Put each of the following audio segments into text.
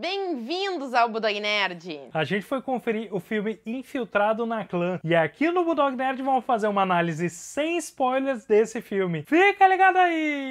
Bem-vindos ao Budog Nerd! A gente foi conferir o filme Infiltrado na Clã e aqui no Budog Nerd vamos fazer uma análise sem spoilers desse filme. Fica ligado aí!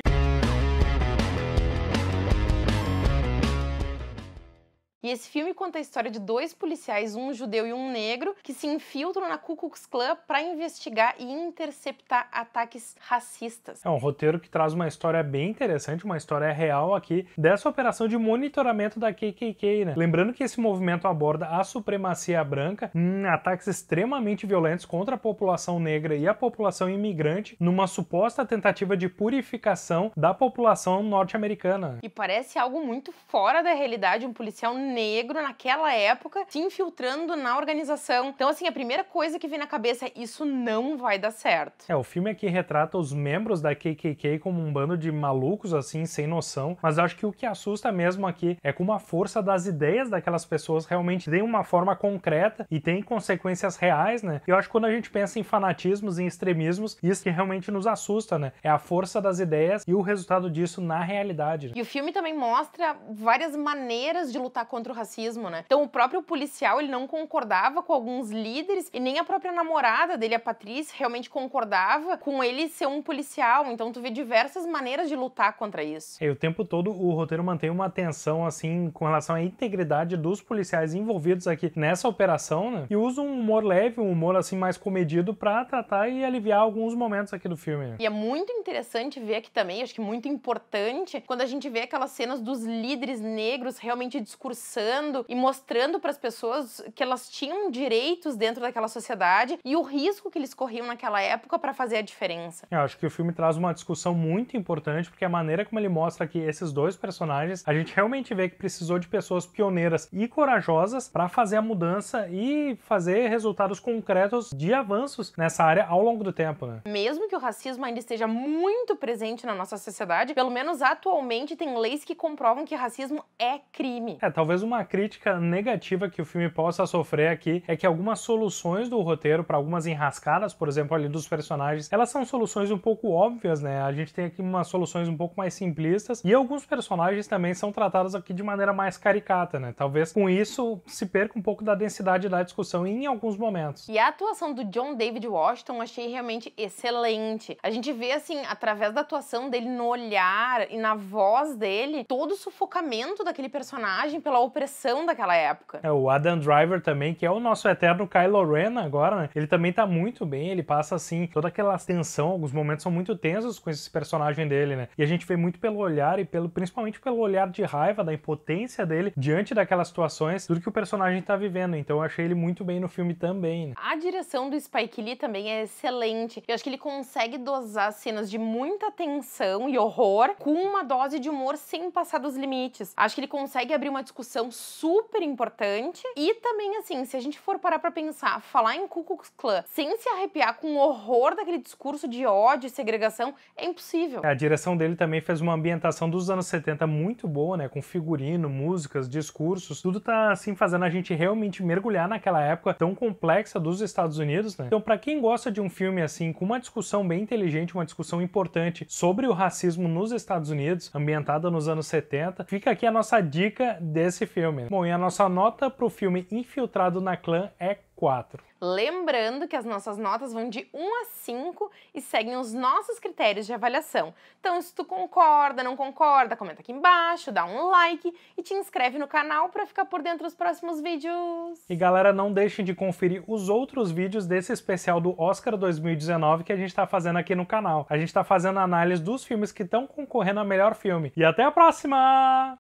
E esse filme conta a história de dois policiais, um judeu e um negro, que se infiltram na Ku Klux Klan para investigar e interceptar ataques racistas. É um roteiro que traz uma história bem interessante, uma história real aqui dessa operação de monitoramento da KKK, né? Lembrando que esse movimento aborda a supremacia branca, hum, ataques extremamente violentos contra a população negra e a população imigrante, numa suposta tentativa de purificação da população norte-americana. E parece algo muito fora da realidade um policial negro negro naquela época se infiltrando na organização. Então, assim, a primeira coisa que vem na cabeça é isso não vai dar certo. É, o filme aqui é retrata os membros da KKK como um bando de malucos, assim, sem noção, mas acho que o que assusta mesmo aqui é como a força das ideias daquelas pessoas realmente tem uma forma concreta e tem consequências reais, né? Eu acho que quando a gente pensa em fanatismos, em extremismos, isso que realmente nos assusta, né? É a força das ideias e o resultado disso na realidade. Né? E o filme também mostra várias maneiras de lutar contra contra o racismo, né? Então o próprio policial, ele não concordava com alguns líderes e nem a própria namorada dele, a Patrícia, realmente concordava com ele ser um policial. Então tu vê diversas maneiras de lutar contra isso. É, e o tempo todo o roteiro mantém uma tensão assim com relação à integridade dos policiais envolvidos aqui nessa operação, né? E usa um humor leve, um humor assim mais comedido para tratar e aliviar alguns momentos aqui do filme. Né? E é muito interessante ver aqui também, acho que muito importante, quando a gente vê aquelas cenas dos líderes negros realmente discursando e mostrando para as pessoas que elas tinham direitos dentro daquela sociedade e o risco que eles corriam naquela época para fazer a diferença. Eu acho que o filme traz uma discussão muito importante porque a maneira como ele mostra que esses dois personagens, a gente realmente vê que precisou de pessoas pioneiras e corajosas para fazer a mudança e fazer resultados concretos de avanços nessa área ao longo do tempo, né? Mesmo que o racismo ainda esteja muito presente na nossa sociedade, pelo menos atualmente tem leis que comprovam que racismo é crime. É, talvez Talvez uma crítica negativa que o filme possa sofrer aqui é que algumas soluções do roteiro para algumas enrascadas, por exemplo, ali dos personagens, elas são soluções um pouco óbvias, né? A gente tem aqui umas soluções um pouco mais simplistas e alguns personagens também são tratados aqui de maneira mais caricata, né? Talvez com isso se perca um pouco da densidade da discussão em alguns momentos. E a atuação do John David Washington achei realmente excelente. A gente vê assim, através da atuação dele no olhar e na voz dele, todo o sufocamento daquele personagem pela opressão daquela época. É, o Adam Driver também, que é o nosso eterno Kylo Ren agora, né? Ele também tá muito bem, ele passa assim, toda aquela tensão, alguns momentos são muito tensos com esse personagem dele, né? E a gente vê muito pelo olhar e pelo principalmente pelo olhar de raiva, da impotência dele diante daquelas situações, tudo que o personagem tá vivendo. Então eu achei ele muito bem no filme também. Né? A direção do Spike Lee também é excelente. Eu acho que ele consegue dosar cenas de muita tensão e horror com uma dose de humor sem passar dos limites. Acho que ele consegue abrir uma discussão super importante. E também, assim, se a gente for parar pra pensar, falar em Ku Klux Klan sem se arrepiar com o horror daquele discurso de ódio e segregação é impossível. É, a direção dele também fez uma ambientação dos anos 70 muito boa, né? Com figurino, músicas, discursos, tudo tá assim fazendo a gente realmente mergulhar naquela época tão complexa dos Estados Unidos, né? Então, para quem gosta de um filme assim, com uma discussão bem inteligente, uma discussão importante sobre o racismo nos Estados Unidos, ambientada nos anos 70, fica aqui a nossa dica desse filme. Bom, e a nossa nota pro filme Infiltrado na Clã é 4. Lembrando que as nossas notas vão de 1 a 5 e seguem os nossos critérios de avaliação. Então, se tu concorda, não concorda, comenta aqui embaixo, dá um like e te inscreve no canal para ficar por dentro dos próximos vídeos. E galera, não deixem de conferir os outros vídeos desse especial do Oscar 2019 que a gente está fazendo aqui no canal. A gente está fazendo análise dos filmes que estão concorrendo a melhor filme. E até a próxima!